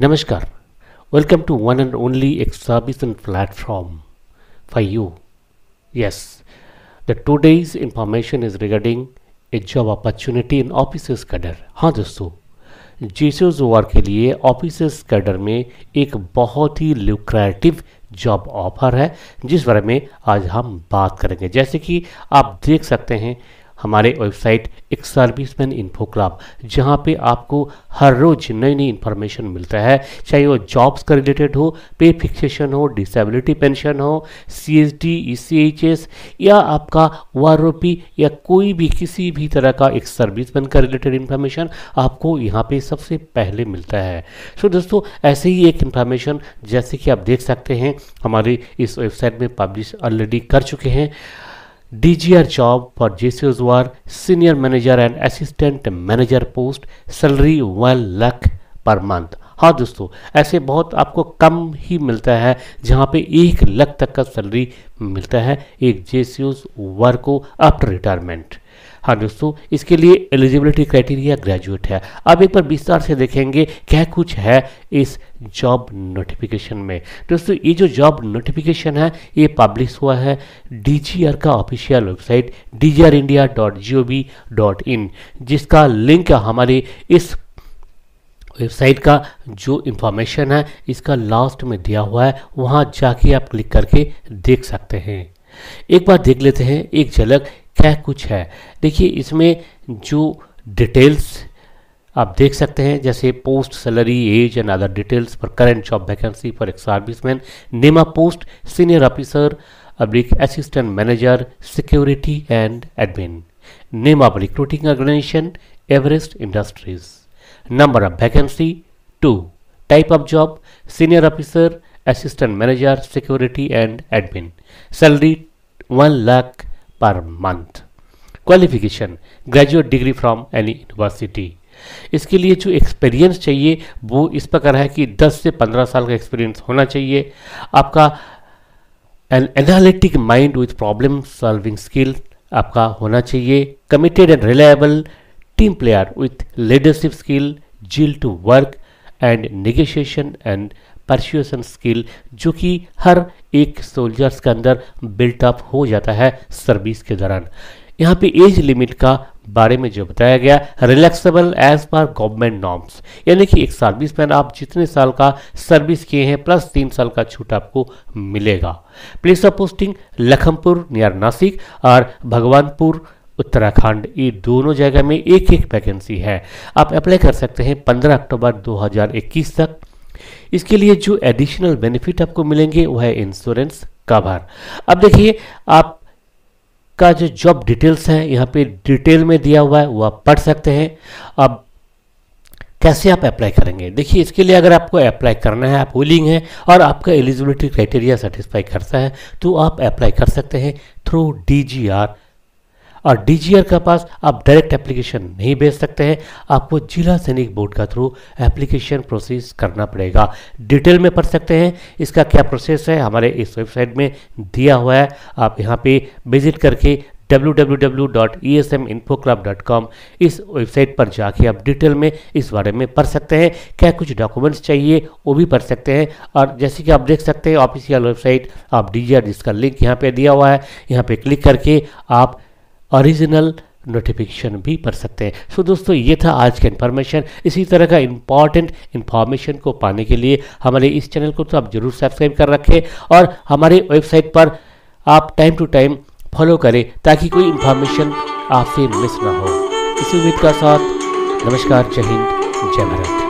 नमस्कार welcome to one and only exhibition platform for you yes the today's information is regarding a job opportunity in office cadre हाँ दोस्तों जीसीओ वार के लिए office cadre में एक बहुत ही लुक्रेटिव जॉब ऑफर है जिस बारे में आज हम बात करेंगे जैसे कि आप देख सकते हैं हमारे वेबसाइट एक सर्विस सर्विसमैन इन्फोग्राम जहाँ पे आपको हर रोज़ नई नई इन्फॉर्मेशन मिलता है चाहे वो जॉब्स का रिलेटेड हो पे फिक्सेशन हो डिसेबिलिटी पेंशन हो C S D E C H S या आपका ओ आर ओ पी या कोई भी किसी भी तरह का एक सर्विस मैन का रिलेटेड इन्फॉर्मेशन आपको यहाँ पे सबसे पहले मिलता है सो so, दोस्तों ऐसे ही एक इन्फॉर्मेशन जैसे कि आप देख सकते हैं हमारे इस वेबसाइट में पब्लिश ऑलरेडी कर चुके हैं डीजीआर जॉब फॉर जेसीओज war senior manager and assistant manager post salary one lakh per month हाँ दोस्तों ऐसे बहुत आपको कम ही मिलता है जहाँ पे एक लाख तक का सैलरी मिलता है एक जेसीओज वार को आफ्टर रिटायरमेंट हाँ दोस्तों इसके लिए एलिजिबिलिटी क्राइटेरिया ग्रेजुएट है अब एक बार विस्तार से देखेंगे क्या कुछ है इस जॉब नोटिफिकेशन में दोस्तों ये जो जॉब नोटिफिकेशन है ये पब्लिश हुआ है डी का official website D India dot G O V dot in जिसका लिंक हमारे इस वेबसाइट का जो इन्फॉर्मेशन है इसका लास्ट में दिया हुआ है वहाँ जाके आप क्लिक करके देख सकते हैं एक बार देख लेते हैं एक झलक क्या कुछ है देखिए इसमें जो डिटेल्स आप देख सकते हैं जैसे post salary age and other details for current job vacancy for ex serviceman name post senior officer oblique assistant manager security and admin name of recruiting organization Everest Industries number of vacancy two type of job senior officer assistant manager security and admin salary one lakh per month qualification graduate degree from any university इसके लिए जो experience चाहिए वो इस प्रकार है कि 10 से 15 साल का एक्सपीरियंस होना चाहिए आपका an analytic mind with problem solving skill आपका होना चाहिए committed and reliable team player with leadership skill zeal to work and negotiation and persuasion skill जो कि हर एक सोल्जर्स के अंदर बिल्टअप हो जाता है सर्विस के दौरान यहाँ पे एज लिमिट का बारे में जो बताया गया relaxable age per government norms यानी कि एक सर्विस मैन आप जितने साल का सर्विस किए हैं प्लस तीन साल का छूट आपको मिलेगा place of posting Lakhanpur near Nashik और भगवानपुर उत्तराखंड ये दोनों जगह में एक एक वैकेंसी है आप अप्लाई कर सकते हैं 15 अक्टूबर 2021 तक इसके लिए जो एडिशनल बेनिफिट आपको मिलेंगे वह है इंश्योरेंस कवर अब देखिए आप का जो जॉब डिटेल्स है यहाँ पे डिटेल में दिया हुआ है वो आप पढ़ सकते हैं अब कैसे आप अप्लाई करेंगे देखिए इसके लिए अगर आपको अप्लाई करना है आप होलिंग है और आपका एलिजिबिलिटी क्राइटेरिया सेटिस्फाई करता है तो आप अप्लाई कर सकते हैं थ्रू डी जी और डीजीआर का पास आप डायरेक्ट एप्लीकेशन नहीं भेज सकते हैं आपको जिला सैनिक बोर्ड का थ्रू एप्लीकेशन प्रोसेस करना पड़ेगा डिटेल में पढ़ सकते हैं इसका क्या प्रोसेस है हमारे इस वेबसाइट में दिया हुआ है आप यहाँ पे विजिट करके www.esminfoclub.com इस वेबसाइट पर जाके आप डिटेल में इस बारे में पढ़ सकते हैं क्या कुछ डॉक्यूमेंट्स चाहिए वो भी पढ़ सकते हैं और जैसे कि आप देख सकते हैं ऑफिशियल वेबसाइट आप डी जिसका लिंक यहाँ पे दिया हुआ है यहाँ पे क्लिक करके आप ओरिजिनल नोटिफिकेशन भी पढ़ सकते हैं सो so, दोस्तों ये था आज का इन्फॉर्मेशन इसी तरह का इंपॉर्टेंट इन्फॉर्मेशन को पाने के लिए हमारे इस चैनल को तो आप जरूर सब्सक्राइब कर रखें और हमारे वेबसाइट पर आप टाइम टू टाइम फॉलो करें ताकि कोई इन्फॉर्मेशन आपसे मिस ना हो इसी उम्मीद का साथ नमस्कार जय हिंद जय भारत